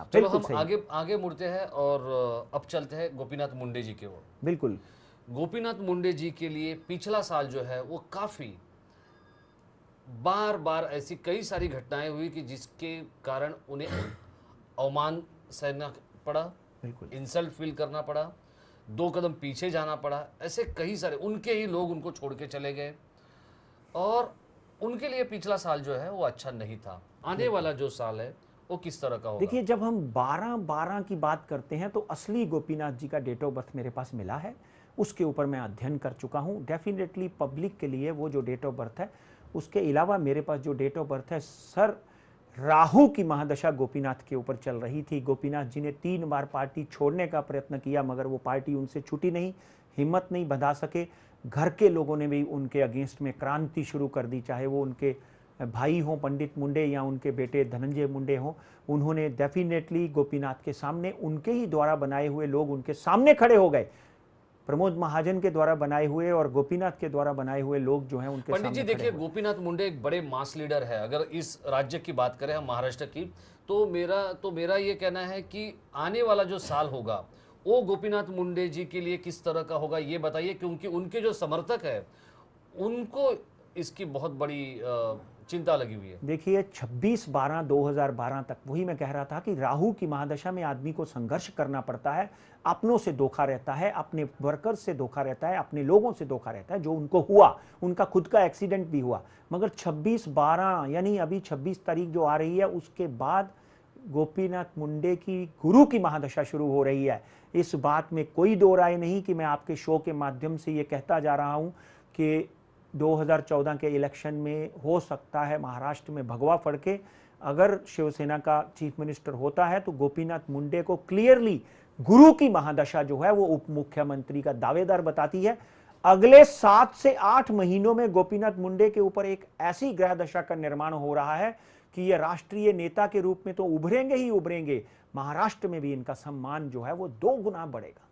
आप हाँ, चलो हम आगे आगे मुड़ते हैं और अब चलते हैं गोपीनाथ मुंडे जी के ओर बिल्कुल गोपीनाथ मुंडे जी के लिए पिछला साल जो है वो काफ़ी बार बार ऐसी कई सारी घटनाएं हुई कि जिसके कारण उन्हें अवमान सहना पड़ा बिल्कुल इंसल्ट फील करना पड़ा दो कदम पीछे जाना पड़ा ऐसे कई सारे उनके ही लोग उनको छोड़ के चले गए और उनके लिए पिछला साल जो है वो अच्छा नहीं था आने वाला जो साल है वो किस तरह का देखिए जब हम बारह बारह की बात करते हैं तो असली गोपीनाथ जी का डेट ऑफ बर्थ मेरे पास मिला है उसके ऊपर मैं अध्ययन कर चुका हूँ डेफिनेटली पब्लिक के लिए वो जो डेट ऑफ बर्थ है उसके अलावा मेरे पास जो डेट ऑफ बर्थ है सर राहु की महादशा गोपीनाथ के ऊपर चल रही थी गोपीनाथ जी ने तीन बार पार्टी छोड़ने का प्रयत्न किया मगर वो पार्टी उनसे छुटी नहीं हिम्मत नहीं बधा सके घर के लोगों ने भी उनके अगेंस्ट में क्रांति शुरू कर दी चाहे वो उनके भाई हों पंडित मुंडे या उनके बेटे धनंजय मुंडे हों उन्होंने डेफिनेटली गोपीनाथ के सामने उनके ही द्वारा बनाए हुए लोग उनके सामने खड़े हो गए प्रमोद महाजन के द्वारा बनाए हुए और गोपीनाथ के द्वारा बनाए हुए लोग जो हैं उनके पंडित जी देखिए गोपीनाथ मुंडे एक बड़े मास लीडर है अगर इस राज्य की बात करें हम महाराष्ट्र की तो मेरा तो मेरा ये कहना है कि आने वाला जो साल होगा वो गोपीनाथ मुंडे जी के लिए किस तरह का होगा ये बताइए क्योंकि उनके जो समर्थक है उनको इसकी बहुत बड़ी आ, चिंता लगी हुई है देखिए 26 बारह 2012 तक वही मैं कह रहा था कि राहु की महादशा में आदमी को संघर्ष करना पड़ता है अपनों से धोखा रहता है अपने वर्कर से धोखा रहता है अपने लोगों से धोखा रहता है जो उनको हुआ उनका खुद का एक्सीडेंट भी हुआ मगर 26 बारह यानी अभी 26 तारीख जो आ रही है उसके बाद गोपीनाथ मुंडे की गुरु की महादशा शुरू हो रही है इस बात में कोई दो राय नहीं कि मैं आपके शो के माध्यम से ये कहता जा रहा हूँ कि 2014 के इलेक्शन में हो सकता है महाराष्ट्र में भगवा फड़के अगर शिवसेना का चीफ मिनिस्टर होता है तो गोपीनाथ मुंडे को क्लियरली गुरु की महादशा जो है वो उप मुख्यमंत्री का दावेदार बताती है अगले सात से आठ महीनों में गोपीनाथ मुंडे के ऊपर एक ऐसी ग्रह दशा का निर्माण हो रहा है कि ये राष्ट्रीय नेता के रूप में तो उभरेंगे ही उभरेंगे महाराष्ट्र में भी इनका सम्मान जो है वो दो गुना बढ़ेगा